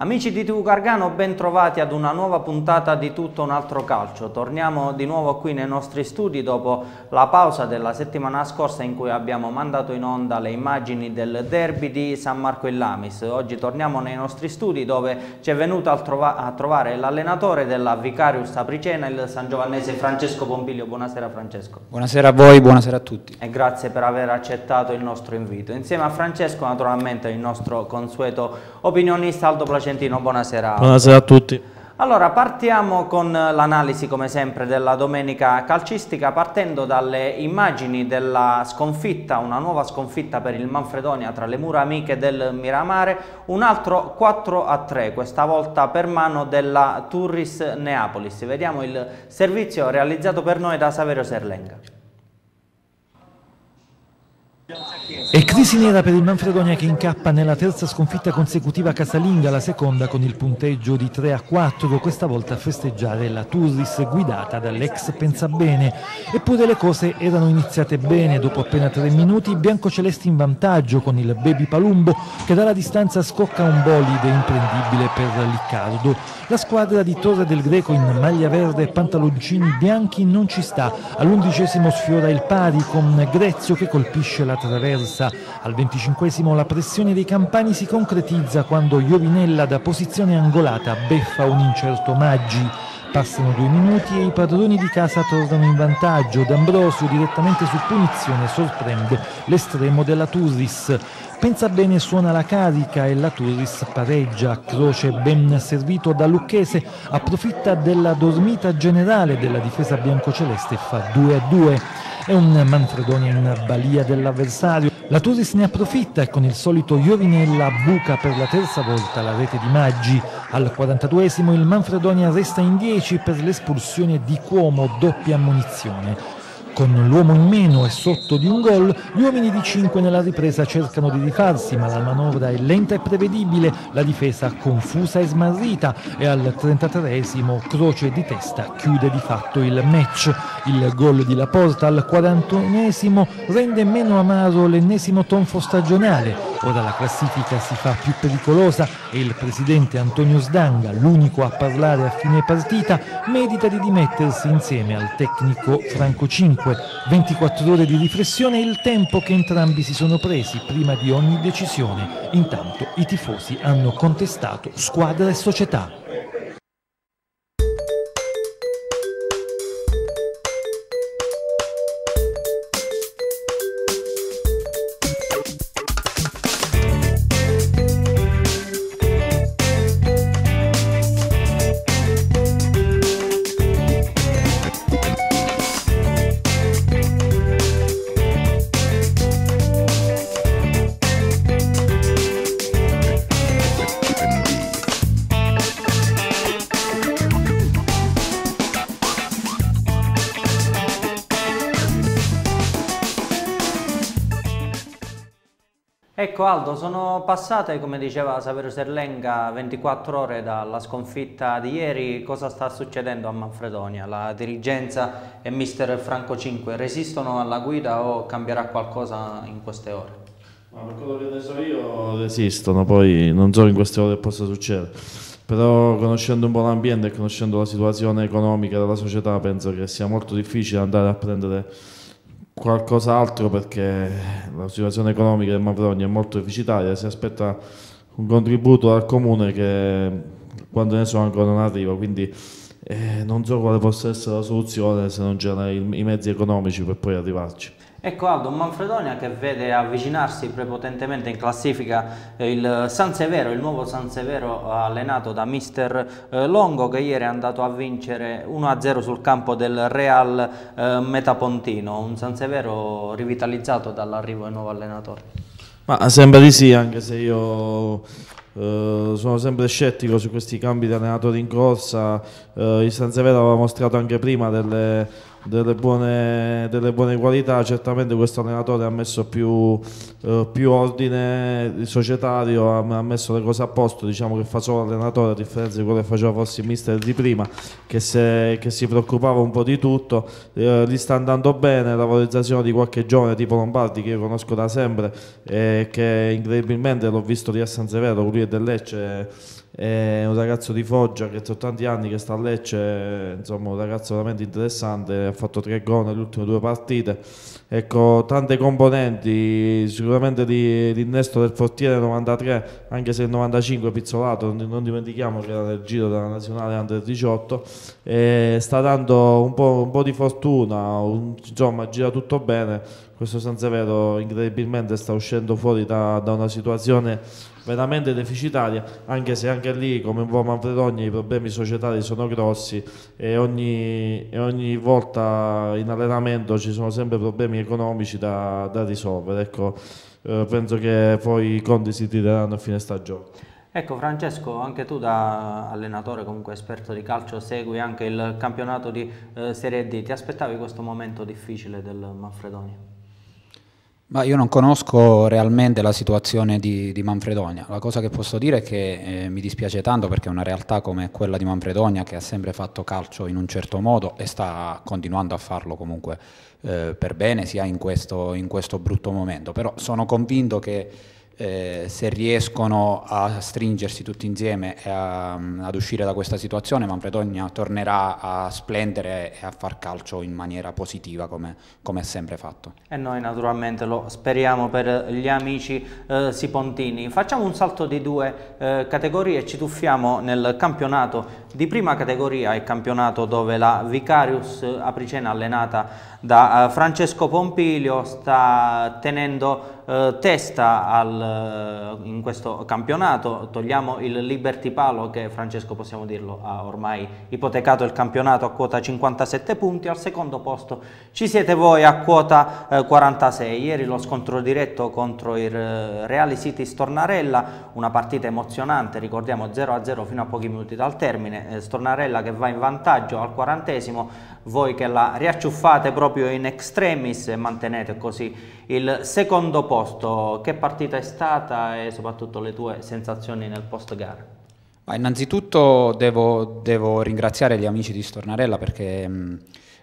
Amici di TV Gargano, ben trovati ad una nuova puntata di Tutto un altro calcio. Torniamo di nuovo qui nei nostri studi dopo la pausa della settimana scorsa in cui abbiamo mandato in onda le immagini del derby di San Marco e Lamis. Oggi torniamo nei nostri studi dove ci è venuto a, trova a trovare l'allenatore della Vicarius Apricena, il San Giovannese Francesco Pompilio. Buonasera Francesco. Buonasera a voi, buonasera a tutti. E grazie per aver accettato il nostro invito. Insieme a Francesco naturalmente il nostro consueto opinionista Aldo Placente Costantino, buonasera. Buonasera a tutti. Allora, partiamo con l'analisi, come sempre, della domenica calcistica, partendo dalle immagini della sconfitta, una nuova sconfitta per il Manfredonia tra le mura amiche del Miramare, un altro 4 3, questa volta per mano della Turris Neapolis. Vediamo il servizio realizzato per noi da Saverio Serlenga. E Crisi nera per il Manfredonia che incappa nella terza sconfitta consecutiva casalinga, la seconda con il punteggio di 3 a 4, questa volta a festeggiare la Turris guidata dall'ex Pensabene. Eppure le cose erano iniziate bene, dopo appena 3 minuti biancocelesti in vantaggio con il Baby Palumbo che dalla distanza scocca un bolide imprendibile per Riccardo. La squadra di Torre del Greco in maglia verde e pantaloncini bianchi non ci sta, all'undicesimo sfiora il pari con Grezio che colpisce la traversa al 25 la pressione dei campani si concretizza quando Iovinella da posizione angolata beffa un incerto Maggi. Passano due minuti e i padroni di casa tornano in vantaggio. D'Ambrosio direttamente su punizione sorprende l'estremo della Turris. Pensa bene suona la carica e la Turris pareggia, Croce ben servito da Lucchese, approfitta della dormita generale della difesa biancoceleste e fa 2 a 2. È un Manfredoni in balia dell'avversario. La Turris ne approfitta e con il solito Iovinella buca per la terza volta la rete di Maggi. Al 42esimo il Manfredonia resta in 10 per l'espulsione di Cuomo, doppia ammunizione. Con l'uomo in meno e sotto di un gol, gli uomini di 5 nella ripresa cercano di rifarsi, ma la manovra è lenta e prevedibile, la difesa confusa e smarrita e al 33esimo croce di testa chiude di fatto il match. Il gol di Laporta al 41esimo rende meno amaro l'ennesimo tonfo stagionale. Ora la classifica si fa più pericolosa e il presidente Antonio Sdanga, l'unico a parlare a fine partita, medita di dimettersi insieme al tecnico Franco 5. 24 ore di riflessione e il tempo che entrambi si sono presi prima di ogni decisione. Intanto i tifosi hanno contestato squadra e società. Ecco Aldo, sono passate, come diceva Savero Serlenga, 24 ore dalla sconfitta di ieri. Cosa sta succedendo a Manfredonia? La dirigenza e mister Franco 5 resistono alla guida o cambierà qualcosa in queste ore? Ma per quello che ne so io resistono, poi non so in queste ore possa succedere. Però conoscendo un po' l'ambiente e conoscendo la situazione economica della società penso che sia molto difficile andare a prendere qualcos'altro perché la situazione economica del Mavrogna è molto deficitaria, si aspetta un contributo dal comune che quando ne so ancora non arriva, quindi eh, non so quale possa essere la soluzione se non c'erano i mezzi economici per poi arrivarci. Ecco Aldo, Manfredonia che vede avvicinarsi prepotentemente in classifica eh, il San Severo, il nuovo San Severo eh, allenato da mister eh, Longo che ieri è andato a vincere 1-0 sul campo del Real Metapontino, un San Severo rivitalizzato dall'arrivo del nuovo allenatore. Ma sembra di sì, anche se io Uh, sono sempre scettico su questi cambi di allenatori in corsa. Uh, il San Severo aveva mostrato anche prima delle delle buone, delle buone, qualità. Certamente questo allenatore ha messo più, eh, più ordine societario, ha, ha, messo le cose a posto, diciamo che fa solo allenatore a differenza di quello che faceva forse il mister di prima, che, se, che si preoccupava un po' di tutto. Eh, gli sta andando bene la valorizzazione di qualche giovane tipo Lombardi che io conosco da sempre e che incredibilmente l'ho visto lì a San Severo, lui è del Lecce è un ragazzo di Foggia che ha tanti anni che sta a Lecce, insomma un ragazzo veramente interessante, fatto tre gol nelle ultime due partite. Ecco, tante componenti, sicuramente di, di del Fortiere 93, anche se il 95 è pizzolato, non, non dimentichiamo che era nel giro della nazionale under 18, eh, sta dando un po', un po di fortuna, un, insomma gira tutto bene, questo Sansevero incredibilmente sta uscendo fuori da, da una situazione veramente deficitaria, anche se anche lì, come un po' Manfredonia, i problemi societari sono grossi e ogni, e ogni, volta in allenamento ci sono sempre problemi economici da, da risolvere. Ecco, eh, penso che poi i conti si tireranno a fine stagione. Ecco Francesco, anche tu da allenatore, comunque esperto di calcio, segui anche il campionato di eh, Serie D. Ti aspettavi questo momento difficile del Manfredonia? Ma io non conosco realmente la situazione di, di Manfredonia, la cosa che posso dire è che eh, mi dispiace tanto perché una realtà come quella di Manfredonia che ha sempre fatto calcio in un certo modo e sta continuando a farlo comunque eh, per bene sia in questo, in questo brutto momento, però sono convinto che eh, se riescono a stringersi tutti insieme a, ad uscire da questa situazione, Manfredonia tornerà a splendere e a far calcio in maniera positiva come, come è sempre fatto. E noi naturalmente lo speriamo per gli amici eh, sipontini. Facciamo un salto di due eh, categorie e ci tuffiamo nel campionato di prima categoria, il campionato dove la Vicarius eh, Apricena allenata da eh, Francesco Pompilio sta tenendo eh, testa al, eh, in questo campionato, togliamo il Liberty Palo che Francesco possiamo dirlo ha ormai ipotecato il campionato a quota 57 punti, al secondo posto ci siete voi a quota eh, 46, ieri lo scontro diretto contro il eh, Reali City Stornarella, una partita emozionante, ricordiamo 0-0 fino a pochi minuti dal termine, eh, Stornarella che va in vantaggio al quarantesimo, voi che la riacciuffate proprio in extremis e mantenete così il secondo posto. Che partita è stata e soprattutto le tue sensazioni nel post gara? Ma innanzitutto devo, devo, ringraziare gli amici di Stornarella perché... Mh,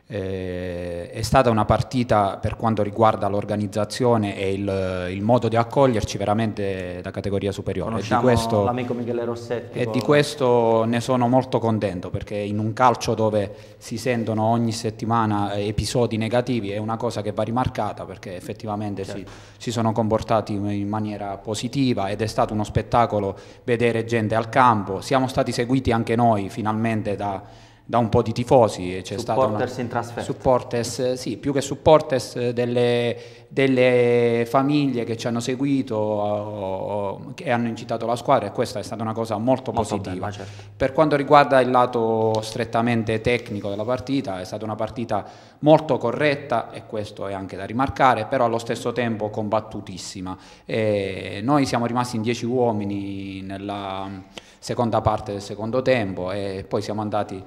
eh, è stata una partita per quanto riguarda l'organizzazione e il, il, modo di accoglierci veramente da categoria superiore. di questo, l'amico Michele Rossetti. E di questo ne sono molto contento perché in un calcio dove si sentono ogni settimana eh, episodi negativi è una cosa che va rimarcata perché effettivamente certo. si, si, sono comportati in maniera positiva ed è stato uno spettacolo vedere gente al campo. Siamo stati seguiti anche noi finalmente da da un po' di tifosi. C'è supporters stata in trasferta. Supporters, sì, più che supporters eh, delle, delle famiglie che ci hanno seguito eh, e hanno incitato la squadra e questa è stata una cosa molto, molto positiva. Bella, certo. Per quanto riguarda il lato strettamente tecnico della partita, è stata una partita molto corretta e questo è anche da rimarcare, però allo stesso tempo combattutissima. E noi siamo rimasti in 10 uomini nella seconda parte del secondo tempo e poi siamo andati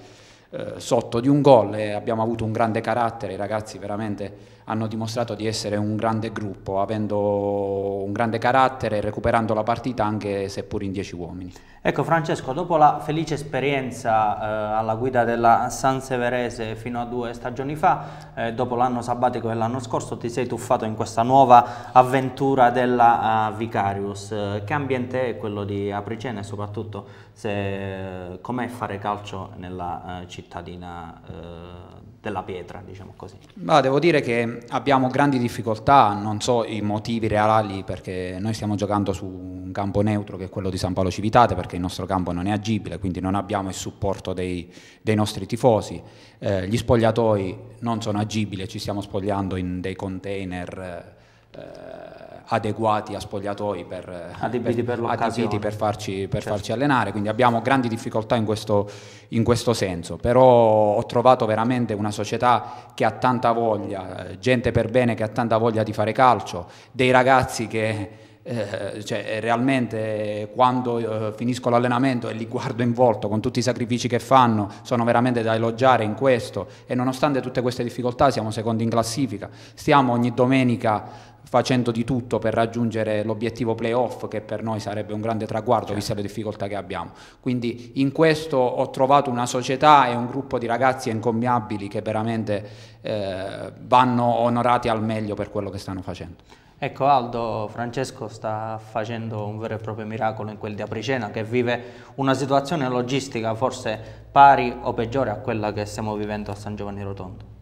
sotto di un gol e abbiamo avuto un grande carattere, i ragazzi veramente hanno dimostrato di essere un grande gruppo, avendo un grande carattere, e recuperando la partita anche seppur in dieci uomini. Ecco Francesco, dopo la felice esperienza eh, alla guida della San Severese fino a due stagioni fa, eh, dopo l'anno sabbatico dell'anno scorso ti sei tuffato in questa nuova avventura della uh, Vicarius. Eh, che ambiente è quello di Apricena e soprattutto eh, com'è fare calcio nella uh, cittadina? Uh, della pietra, diciamo così. Ma devo dire che abbiamo grandi difficoltà, non so i motivi reali perché noi stiamo giocando su un campo neutro che è quello di San Paolo Civitate perché il nostro campo non è agibile, quindi non abbiamo il supporto dei, dei nostri tifosi, eh, gli spogliatoi non sono agibili, ci stiamo spogliando in dei container. Eh, adeguati a spogliatoi per, eh, adibiti per, per, adibiti per, farci, per certo. farci, allenare, quindi abbiamo grandi difficoltà in questo, in questo, senso, però ho trovato veramente una società che ha tanta voglia, eh, gente per bene che ha tanta voglia di fare calcio, dei ragazzi che... Eh, cioè, realmente quando eh, finisco l'allenamento e li guardo in volto con tutti i sacrifici che fanno, sono veramente da elogiare in questo e nonostante tutte queste difficoltà siamo secondi in classifica, stiamo ogni domenica facendo di tutto per raggiungere l'obiettivo playoff che per noi sarebbe un grande traguardo certo. viste le difficoltà che abbiamo. Quindi in questo ho trovato una società e un gruppo di ragazzi encomiabili che veramente eh, vanno onorati al meglio per quello che stanno facendo. Ecco Aldo, Francesco sta facendo un vero e proprio miracolo in quel di Apricena che vive una situazione logistica forse pari o peggiore a quella che stiamo vivendo a San Giovanni Rotondo.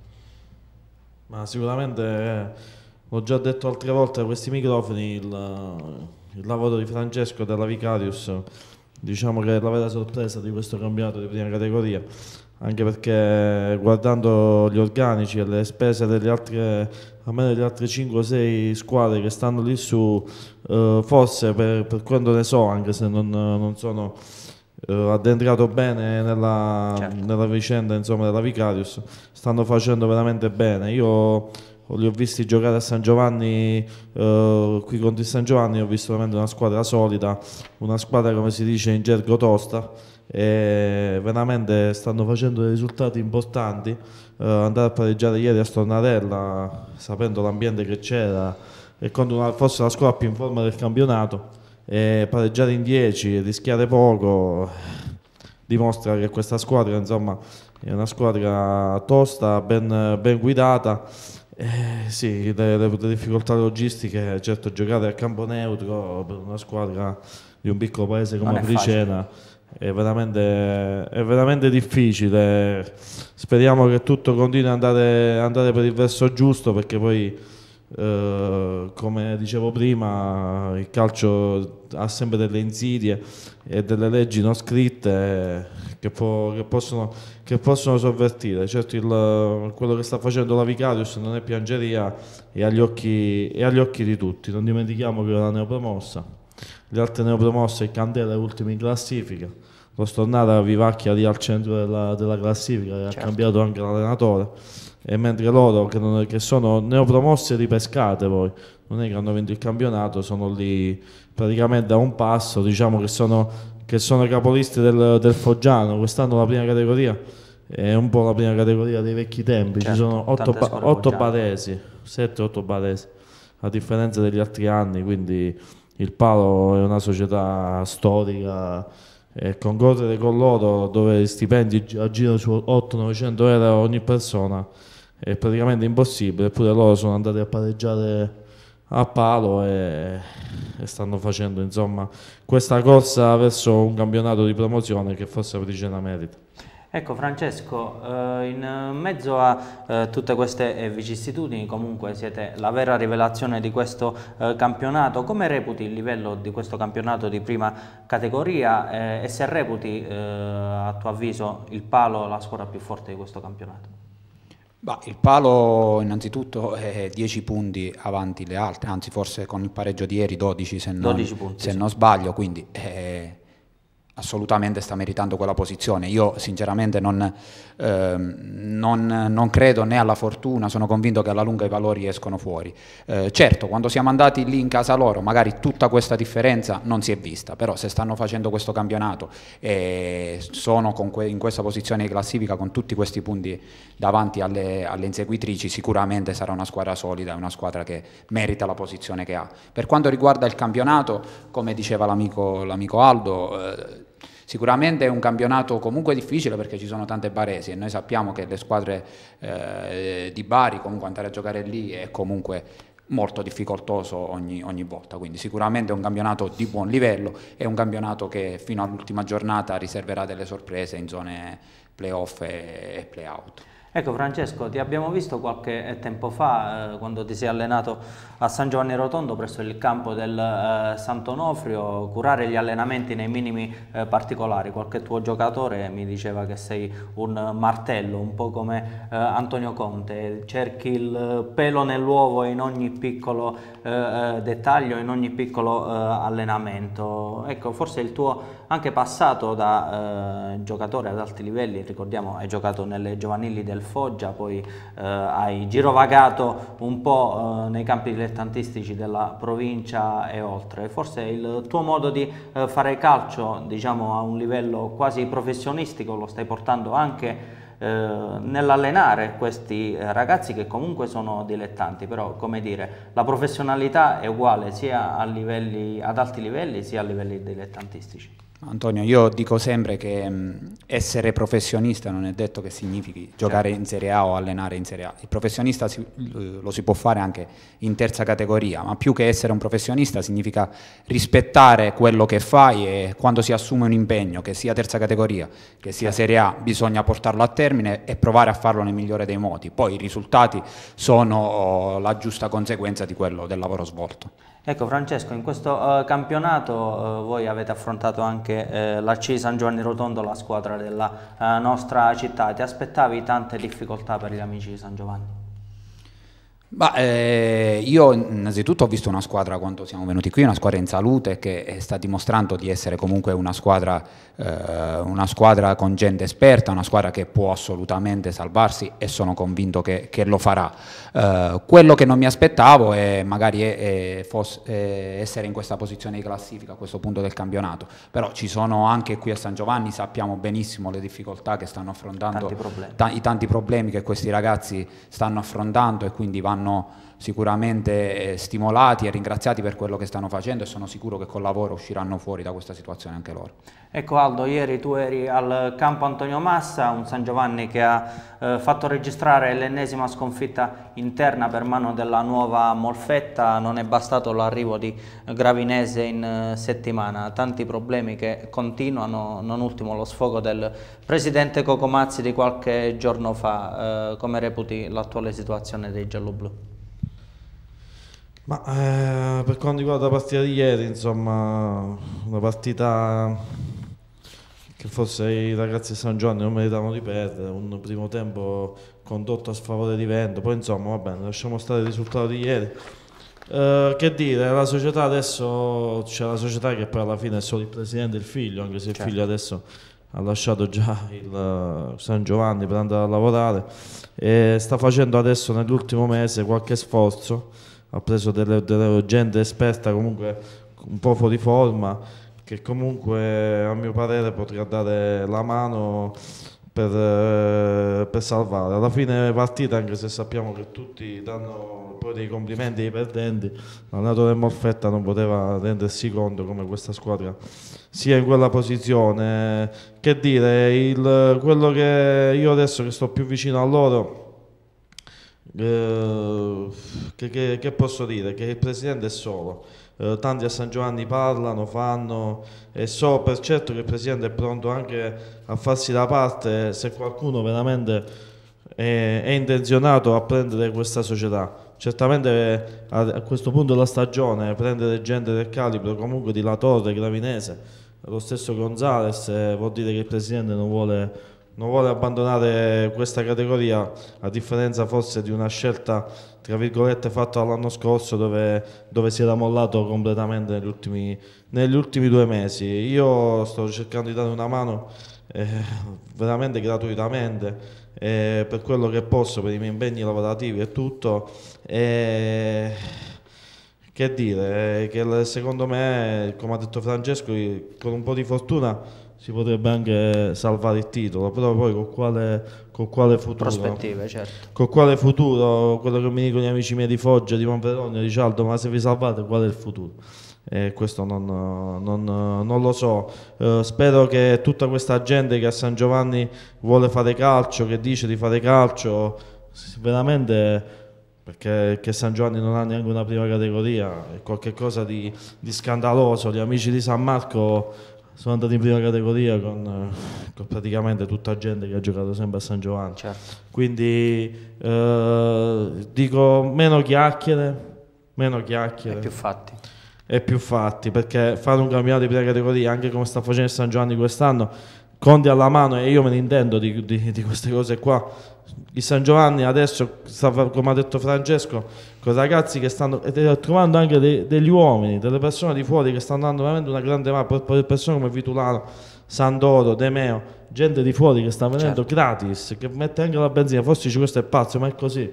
Ma sicuramente L'ho già detto altre volte a questi microfoni, il, eh, il lavoro di Francesco della Vicarius diciamo che è la vera sorpresa di questo campionato di prima categoria, anche perché guardando gli organici e le spese delle altre, almeno delle altre 5-6 squadre che stanno lì su, eh, forse per, per quanto ne so, anche se non, non sono eh, addentrato bene nella, certo. nella vicenda insomma, della Vicarius, stanno facendo veramente bene. Io li ho visti giocare a San Giovanni, eh, qui contro il San Giovanni, ho visto veramente una squadra solida, una squadra come si dice in gergo tosta, e veramente stanno facendo dei risultati importanti. Eh, andare a pareggiare ieri a Stornarella, sapendo l'ambiente che c'era, e contro una, forse la squadra più in forma del campionato, e pareggiare in 10 e rischiare poco, dimostra che questa squadra insomma, è una squadra tosta, ben, ben guidata eh, sì, le, le, difficoltà logistiche, certo giocare a campo neutro per una squadra di un piccolo paese come Bricena è, è veramente, è veramente difficile. Speriamo che tutto continui ad andare, andare per il verso giusto perché poi, eh, come dicevo prima, il calcio ha sempre delle insidie e delle leggi non scritte eh, che, può, che possono che possono sovvertire. Certo il, quello che sta facendo la Vicarius non è piangeria e agli, occhi, è agli occhi di tutti. Non dimentichiamo che è la neopromossa, le altre neopromosse e Candela è ultima in classifica. Lo Stornata vivacchia lì al centro della, della classifica, certo. ha cambiato anche l'allenatore. E mentre loro, che, non, che sono neopromosse ripescate poi, non è che hanno vinto il campionato, sono lì praticamente a un passo, diciamo che sono che sono capolisti del, del Foggiano, quest'anno la prima categoria è un po' la prima categoria dei vecchi tempi, certo, ci sono 8 baresi, 7-8 baresi, a differenza degli altri anni, quindi il Palo è una società storica e concorrere con loro dove gli stipendi aggirano su 8-900 euro ogni persona è praticamente impossibile, eppure loro sono andati a pareggiare a palo e, e, stanno facendo insomma questa corsa verso un campionato di promozione che forse Prigena merita. Ecco Francesco, eh, in mezzo a eh, tutte queste vicissitudini comunque siete la vera rivelazione di questo eh, campionato, come reputi il livello di questo campionato di prima categoria eh, e se reputi eh, a tuo avviso il palo la squadra più forte di questo campionato? Bah, il palo innanzitutto è 10 punti avanti le altre, anzi forse con il pareggio di ieri 12 se non, 12 punti, se sì. non sbaglio, quindi eh, assolutamente sta meritando quella posizione. Io sinceramente non, ehm, non, non, credo né alla fortuna, sono convinto che alla lunga i valori escono fuori. Eh, certo, quando siamo andati lì in casa loro, magari tutta questa differenza non si è vista, però se stanno facendo questo campionato e sono que in questa posizione di classifica con tutti questi punti davanti alle, alle inseguitrici, sicuramente sarà una squadra solida, una squadra che merita la posizione che ha. Per quanto riguarda il campionato, come diceva l'amico Aldo, eh, Sicuramente è un campionato comunque difficile perché ci sono tante baresi e noi sappiamo che le squadre eh, di Bari comunque andare a giocare lì è comunque molto difficoltoso ogni, ogni, volta, quindi sicuramente è un campionato di buon livello, è un campionato che fino all'ultima giornata riserverà delle sorprese in zone playoff e, e playout. Ecco Francesco, ti abbiamo visto qualche eh, tempo fa eh, quando ti sei allenato a San Giovanni Rotondo presso il campo del eh, Sant'Onofrio curare gli allenamenti nei minimi eh, particolari. Qualche tuo giocatore mi diceva che sei un martello, un po' come eh, Antonio Conte, cerchi il pelo nell'uovo in ogni piccolo eh, dettaglio, in ogni piccolo allenamento. Ecco, forse il tuo anche passato da eh, giocatore ad alti livelli, ricordiamo hai giocato nelle giovanili del Foggia, poi eh, hai girovagato un po' eh, nei campi dilettantistici della provincia e oltre. Forse il tuo modo di eh, fare calcio diciamo, a un livello quasi professionistico lo stai portando anche eh, nell'allenare questi ragazzi che comunque sono dilettanti, però come dire, la professionalità è uguale sia livelli, ad alti livelli sia a livelli dilettantistici. Antonio, io dico sempre che mh, mm, essere professionista non è detto che significhi giocare certo. in Serie A o allenare in Serie A. Il professionista si, lo si può fare anche in terza categoria, ma più che essere un professionista significa rispettare quello che fai e quando si assume un impegno, che sia terza categoria, che sia certo. Serie A, bisogna portarlo a termine e provare a farlo nel migliore dei modi. Poi i risultati sono la giusta conseguenza di quello, del lavoro svolto. Ecco Francesco, in questo uh, campionato uh, voi avete affrontato anche uh, la C San Giovanni Rotondo, la squadra della nostra città. Ti aspettavi tante difficoltà per gli amici di San Giovanni? Bah, eh, io innanzitutto ho visto una squadra quando siamo venuti qui, una squadra in salute che eh, sta dimostrando di essere comunque una squadra, eh, una squadra con gente esperta, una squadra che può assolutamente salvarsi e sono convinto che, che lo farà. Eh, quello che non mi aspettavo è magari è, eh, è eh, fosse, è essere in questa posizione di classifica a questo punto del campionato, però ci sono anche qui a San Giovanni, sappiamo benissimo le difficoltà che stanno affrontando, tanti i tanti problemi che questi ragazzi stanno affrontando e quindi vanno saranno sicuramente eh, stimolati e ringraziati per quello che stanno facendo e sono sicuro che col lavoro usciranno fuori da questa situazione anche loro. Ecco Aldo, ieri tu eri al campo Antonio Massa, un San Giovanni che ha eh, fatto registrare l'ennesima sconfitta interna per mano della nuova Molfetta, non è bastato l'arrivo di Gravinese in eh, settimana, tanti problemi che continuano, non ultimo lo sfogo del presidente Cocomazzi di qualche giorno fa, eh, come reputi l'attuale situazione dei gialloblu? Ma eh, per quanto riguarda la partita di ieri, insomma, una partita che forse i ragazzi di San Giovanni non meritavano di perdere, un primo tempo condotto a sfavore di vento, poi insomma va bene, lasciamo stare il risultato di ieri. Eh, che dire, la società adesso c'è la società che poi alla fine è solo il presidente e il figlio, anche se certo. il figlio adesso ha lasciato già il eh, San Giovanni per andare a lavorare e sta facendo adesso nell'ultimo mese qualche sforzo ha preso delle, delle gente esperta comunque un po' fuori forma che comunque a mio parere potrà dare la mano per, eh, per, salvare. Alla fine partita, anche se sappiamo che tutti danno poi dei complimenti ai perdenti, l'allenatore Morfetta non poteva rendersi conto come questa squadra sia in quella posizione. Che dire, il, quello che io adesso che sto più vicino a loro eh, che, che, che, posso dire? Che il presidente è solo. Eh, tanti a San Giovanni parlano, fanno e so per certo che il presidente è pronto anche a farsi da parte se qualcuno veramente è, è intenzionato a prendere questa società. Certamente a, a, questo punto della stagione prendere gente del calibro comunque di La Torre, Gravinese, lo stesso Gonzales eh, vuol dire che il presidente non vuole non vuole abbandonare questa categoria a differenza forse di una scelta tra virgolette fatta l'anno scorso dove, dove, si era mollato completamente negli ultimi, negli ultimi, due mesi io sto cercando di dare una mano eh, veramente gratuitamente eh, per quello che posso per i miei impegni lavorativi e tutto eh, che dire che secondo me come ha detto Francesco con un po' di fortuna si potrebbe anche salvare il titolo, però poi con quale, con quale futuro? Prospettive, certo. Con quale futuro? Quello che mi dicono gli amici miei di Foggia, di Monveronio, di Cialdo, ma se vi salvate qual è il futuro? E eh, questo non, non, non, lo so. Eh, spero che tutta questa gente che a San Giovanni vuole fare calcio, che dice di fare calcio, veramente perché San Giovanni non ha neanche una prima categoria, è qualcosa di, di, scandaloso. Gli amici di San Marco sono andato in prima categoria con, con, praticamente tutta gente che ha giocato sempre a San Giovanni. Certo. Quindi eh, dico meno chiacchiere, meno chiacchiere. E più fatti. E più fatti, perché fare un campionato di prima categoria, anche come sta facendo San Giovanni quest'anno, Conti alla mano e io me ne intendo di, di, di queste cose qua. Il San Giovanni adesso, come ha detto Francesco, con ragazzi che stanno trovando anche dei, degli uomini, delle persone di fuori che stanno dando veramente una grande mano, persone come Vitulano, Sandoro, Demeo, gente di fuori che sta venendo certo. gratis, che mette anche la benzina, forse dice questo è pazzo, ma è così,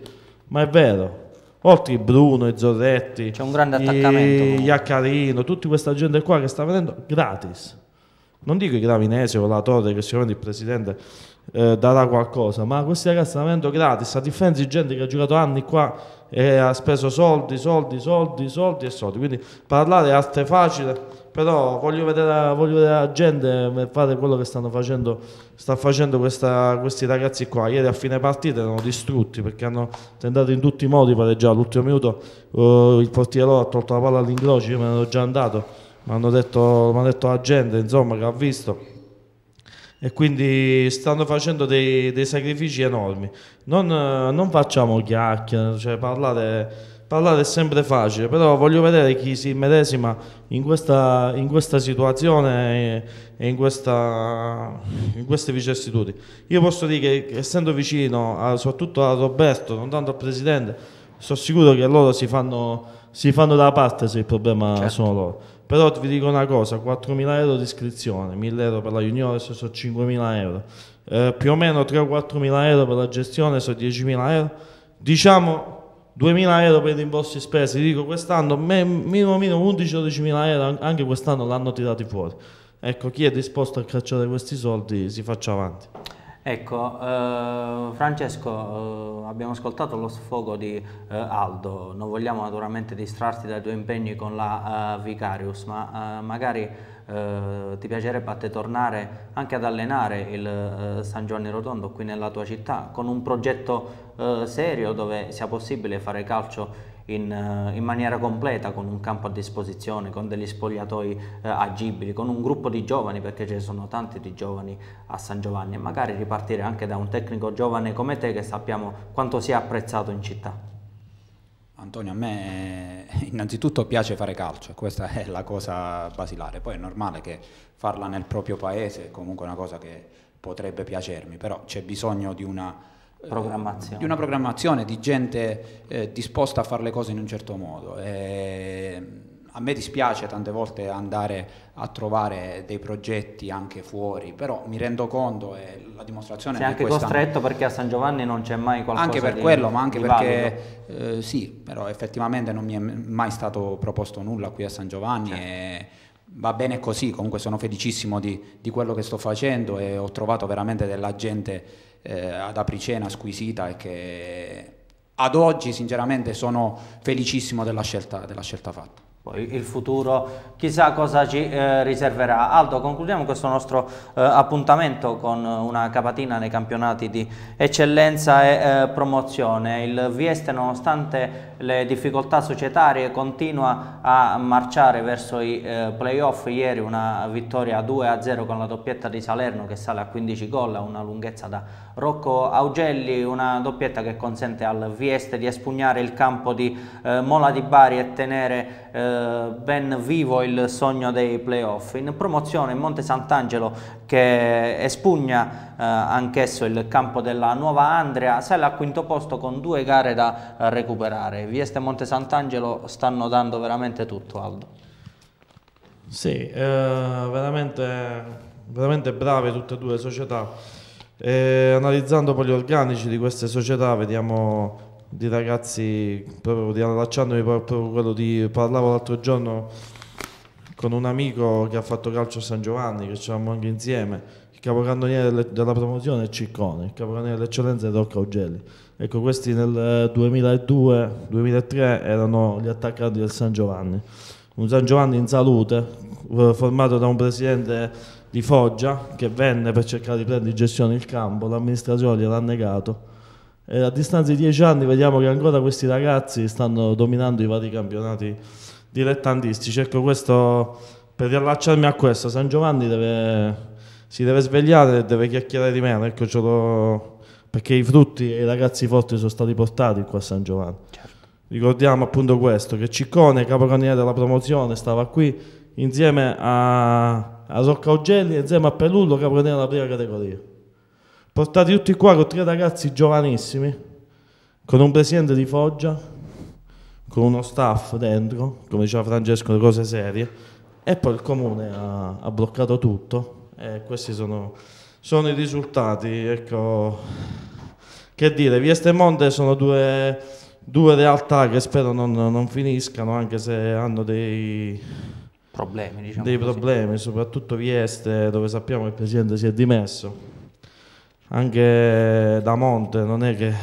ma è vero. Oltre Bruno, i Zorretti, c'è un grande attaccamento. Gli Accarino, tutta questa gente qua che sta venendo gratis non dico i Gravinese o la Torre che sicuramente il presidente eh, darà qualcosa, ma questi ragazzi stanno avendo gratis, a differenza di gente che ha giocato anni qua e ha speso soldi, soldi, soldi, soldi e soldi, quindi parlare è arte facile, però voglio vedere, voglio vedere la gente fare quello che stanno facendo, sta facendo questa, questi ragazzi qua, ieri a fine partita erano distrutti perché hanno tentato in tutti i modi pareggiare, all'ultimo minuto eh, il portiere ha tolto la palla all'incrocio, io me ne ero già andato, mi hanno detto, detto la gente insomma, che ha visto e quindi stanno facendo dei, dei sacrifici enormi. Non, non facciamo chiacchiere, cioè parlare, parlare, è sempre facile, però voglio vedere chi si medesima in questa, in questa situazione e in, questa, in, queste vicissitudini. Io posso dire che essendo vicino a, soprattutto a Roberto, non tanto al Presidente, sono sicuro che loro si fanno, si fanno da parte se il problema certo. sono loro però vi dico una cosa 4.000 euro di iscrizione 1.000 euro per la junior sono 5.000 euro eh, più o meno 3-4.000 euro per la gestione sono 10.000 euro diciamo 2.000 euro per i rimborsi spesi dico quest'anno minimo minimo 11-12.000 euro anche quest'anno l'hanno tirati fuori ecco chi è disposto a cacciare questi soldi si faccia avanti Ecco, eh, Francesco, eh, abbiamo ascoltato lo sfogo di eh, Aldo, non vogliamo naturalmente distrarti dai tuoi impegni con la uh, Vicarius, ma uh, magari uh, ti piacerebbe a te tornare anche ad allenare il San Giovanni Rotondo qui nella tua città con un progetto serio dove sia possibile fare calcio in, eh, in, maniera completa, con un campo a disposizione, con degli spogliatoi eh, agibili, con un gruppo di giovani, perché ce ne sono tanti di giovani a San Giovanni, e magari ripartire anche da un tecnico giovane come te che sappiamo quanto sia apprezzato in città. Antonio, a me eh, innanzitutto piace fare calcio, questa è la cosa basilare, poi è normale che farla nel proprio paese è comunque una cosa che potrebbe piacermi, però c'è bisogno di una programmazione. di una programmazione, di gente eh, disposta a fare le cose in un certo modo. E eh, a me dispiace tante volte andare a trovare dei progetti anche fuori, però mi rendo conto e la dimostrazione Sei è anche costretto perché a San Giovanni non c'è mai qualcosa Anche per di, quello, ma anche perché eh, sì, però effettivamente non mi è mai stato proposto nulla qui a San Giovanni certo. e va bene così, comunque sono felicissimo di, di quello che sto facendo e ho trovato veramente della gente eh, ad Apricena squisita e che ad oggi sinceramente sono felicissimo della scelta, della scelta fatta. Poi il futuro chissà cosa ci eh, riserverà. Aldo, concludiamo questo nostro eh, appuntamento con una capatina nei campionati di eccellenza e eh, promozione. Il Vieste, nonostante le difficoltà societarie, continua a marciare verso i eh, playoff, ieri una vittoria 2-0 a con la doppietta di Salerno che sale a 15 gol, a una lunghezza da Rocco Augelli, una doppietta che consente al Vieste di espugnare il campo di eh, Mola di Bari e tenere eh, ben vivo il sogno dei playoff. In promozione Monte Sant'Angelo che espugna eh, anch'esso il campo della Nuova Andrea, sale al quinto posto con due gare da eh, recuperare. Vieste e Monte Sant'Angelo stanno dando veramente tutto, Aldo. Sì, eh, veramente, veramente brave tutte e due le società. E analizzando poi gli organici di queste società, vediamo di ragazzi, proprio riallacciandomi proprio quello di parlavo l'altro giorno con un amico che ha fatto calcio a San Giovanni, che ci siamo anche insieme capocannoniere della promozione è Ciccone, il capocannoniere dell'eccellenza è Rocca Augelli. Ecco, questi nel 2002-2003 eh, erano gli attaccanti del San Giovanni. Un San Giovanni in salute, eh, formato da un presidente di Foggia che venne per cercare di prendere in gestione il campo, l'amministrazione gliel'ha negato. E a distanza di dieci anni vediamo che ancora questi ragazzi stanno dominando i vari campionati dilettantistici. Ecco, questo, per riallacciarmi a questo, San Giovanni deve si deve svegliare e deve chiacchierare di meno, ecco perché i frutti e i ragazzi forti sono stati portati qua a San Giovanni. Certo. Ricordiamo appunto questo, che Ciccone, capocannoniere della promozione, stava qui insieme a, a Rocca Augelli e insieme a Pelullo, capocannoniere della prima categoria. Portati tutti qua con tre ragazzi giovanissimi, con un presidente di Foggia, con uno staff dentro, come diceva Francesco, le cose serie, e poi il comune ha, ha bloccato tutto eh, questi sono, sono, i risultati. Ecco, che dire, Vieste e Monte sono due, due realtà che spero non, non, finiscano, anche se hanno dei problemi, diciamo dei problemi soprattutto Vieste, dove sappiamo che il presidente si è dimesso. Anche da Monte non è che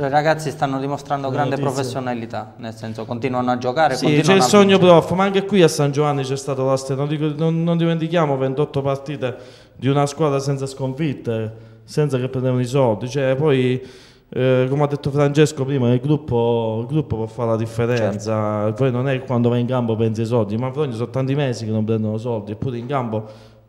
cioè, I ragazzi stanno dimostrando Buona grande notizia. professionalità, nel senso continuano a giocare. Sì, c'è il sogno prof, ma anche qui a San Giovanni c'è stato la stessa. Non, non, non, dimentichiamo 28 partite di una squadra senza sconfitte, senza che prendevano i soldi. Cioè, poi, eh, come ha detto Francesco prima, il gruppo, il gruppo può fare la differenza. Certo. Poi non è quando va in campo pensi ai soldi, ma Frogno sono tanti mesi che non prendono soldi, eppure in campo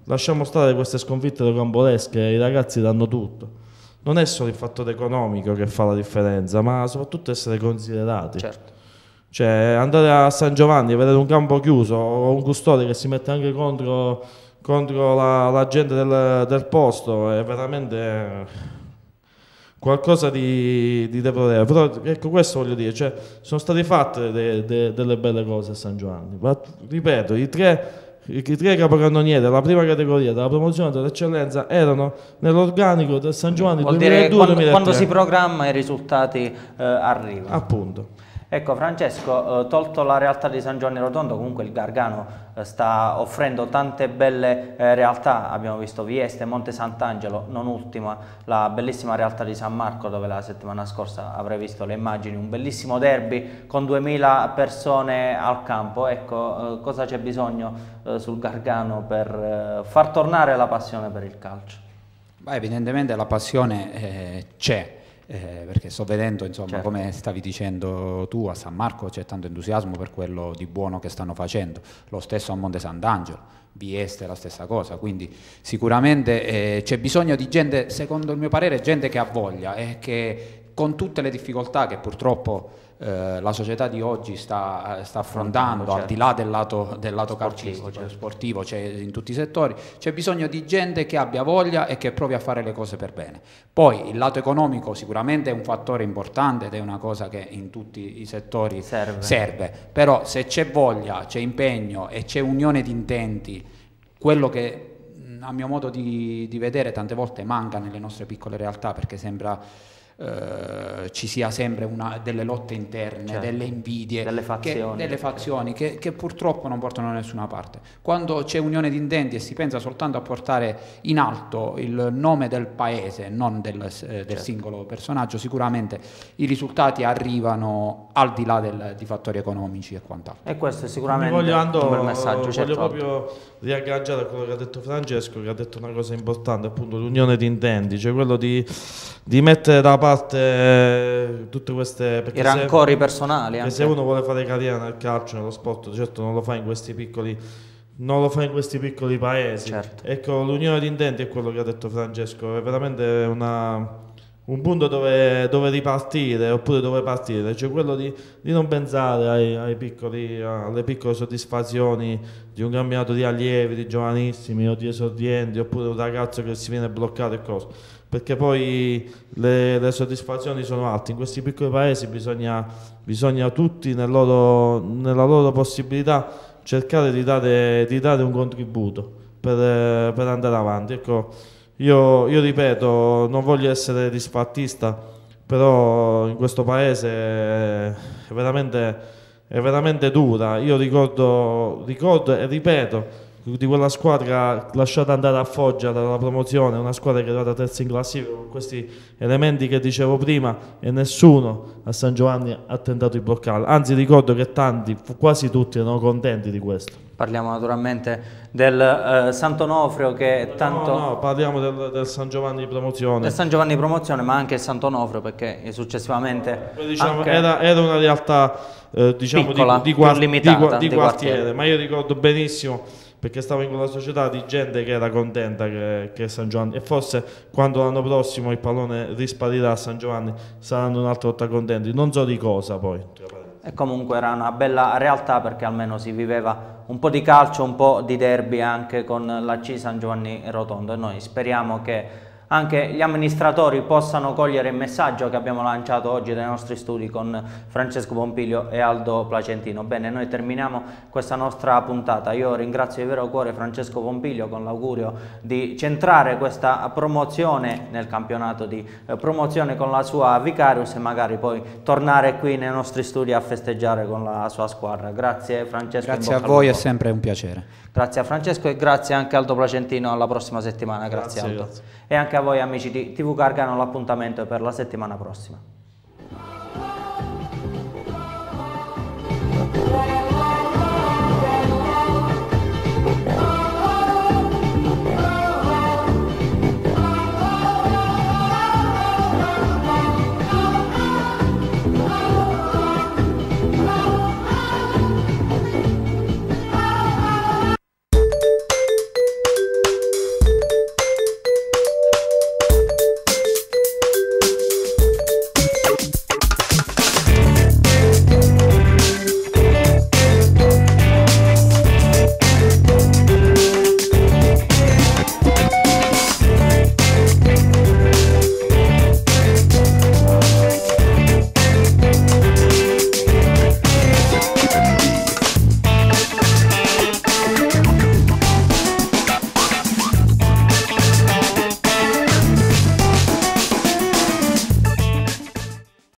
lasciamo stare queste sconfitte rocambolesche, i ragazzi danno tutto non è solo il fattore economico che fa la differenza, ma soprattutto essere considerati. Certo. Cioè, andare a San Giovanni e vedere un campo chiuso o un custode che si mette anche contro, contro la, la, gente del, del, posto è veramente qualcosa di, di deplorevole. Però ecco, questo voglio dire, cioè, sono state fatte de, de, delle belle cose a San Giovanni. Ma, ripeto, i tre i tre capocannonieri della prima categoria della promozione dell'eccellenza erano nell'organico del San Giovanni 2002-2003 quando, quando, si programma i risultati eh, arrivano appunto Ecco Francesco, eh, tolto la realtà di San Giovanni Rotondo, comunque il Gargano eh, sta offrendo tante belle eh, realtà, abbiamo visto Vieste, Monte Sant'Angelo, non ultima la bellissima realtà di San Marco dove la settimana scorsa avrei visto le immagini, un bellissimo derby con 2000 persone al campo, ecco cosa c'è bisogno sul Gargano per far tornare la passione per il calcio? Beh, evidentemente la passione eh, c'è eh, perché sto vedendo, insomma, certo. come stavi dicendo tu, a San Marco c'è tanto entusiasmo per quello di buono che stanno facendo, lo stesso a Monte Sant'Angelo, Bieste è la stessa cosa, quindi sicuramente eh, c'è bisogno di gente, secondo il mio parere, gente che ha voglia e eh, che con tutte le difficoltà che purtroppo eh, la società di oggi sta, eh, sta affrontando, certo. al di là del lato, del lato calcistico, certo. sportivo, cioè in tutti i settori, c'è bisogno di gente che abbia voglia e che provi a fare le cose per bene. Poi il lato economico sicuramente è un fattore importante ed è una cosa che in tutti i settori serve, serve. però se c'è voglia, c'è impegno e c'è unione di intenti, quello che a mio modo di, di vedere tante volte manca nelle nostre piccole realtà perché sembra eh, ci sia sempre una, delle lotte interne, cioè, delle invidie, delle fazioni, che, delle fazioni che, che, purtroppo non portano da nessuna parte. Quando c'è unione di intenti e si pensa soltanto a portare in alto il nome del paese, non del, eh, del certo. singolo personaggio, sicuramente i risultati arrivano al di là del, di fattori economici e quant'altro. E questo è sicuramente voglio un messaggio. Voglio certo. proprio riagganciare a quello che ha detto Francesco, che ha detto una cosa importante, appunto l'unione di intenti, cioè quello di, di mettere da parte parte eh, tutte queste... I rancori se, personali. Anche. Se uno vuole fare carriera nel calcio, nello sport, certo non lo fa in questi piccoli non lo fa in questi piccoli paesi. Certo. Ecco, l'unione di intenti è quello che ha detto Francesco, è veramente una, un punto dove, dove, ripartire oppure dove partire, cioè quello di, di non pensare ai, ai piccoli, alle piccole soddisfazioni di un campionato di allievi, di giovanissimi o di esordienti oppure un ragazzo che si viene bloccato e cose, perché poi le, le soddisfazioni sono alte, in questi piccoli paesi bisogna, bisogna tutti nel loro, nella loro possibilità cercare di dare, di dare un contributo per, per andare avanti. Ecco, io, io ripeto, non voglio essere disfattista, però in questo paese è veramente, è veramente dura. Io ricordo, ricordo e ripeto di quella squadra lasciata andare a Foggia dalla promozione, una squadra che è arrivata terza in classifica con questi elementi che dicevo prima e nessuno a San Giovanni ha tentato di bloccarla. Anzi ricordo che tanti, quasi tutti erano contenti di questo. Parliamo naturalmente del eh, Sant'Onofrio che no, tanto... No, no, parliamo del, del, San Giovanni di promozione. Del San Giovanni di promozione ma anche il Sant'Onofrio perché successivamente... diciamo, anche... era, era una realtà eh, diciamo Piccola, di, di, di, limitata, di, di quartiere, ma io ricordo benissimo perché stavo in quella società di gente che era contenta che, che San Giovanni e forse quando l'anno prossimo il pallone risparirà a San Giovanni saranno un'altra volta contenti, non so di cosa poi. E comunque era una bella realtà perché almeno si viveva un po' di calcio, un po' di derby anche con la C San Giovanni Rotondo e noi speriamo che anche gli amministratori possano cogliere il messaggio che abbiamo lanciato oggi dai nostri studi con Francesco Pompilio e Aldo Placentino. Bene, noi terminiamo questa nostra puntata. Io ringrazio di vero cuore Francesco Pompilio con l'augurio di centrare questa promozione nel campionato di eh, promozione con la sua Vicarius e magari poi tornare qui nei nostri studi a festeggiare con la sua squadra. Grazie Francesco. Grazie a voi, è sempre un piacere. Grazie a Francesco e grazie anche Aldo Placentino, alla prossima settimana, grazie, grazie Aldo. Grazie. E anche a voi amici di TV Gargano, l'appuntamento per la settimana prossima.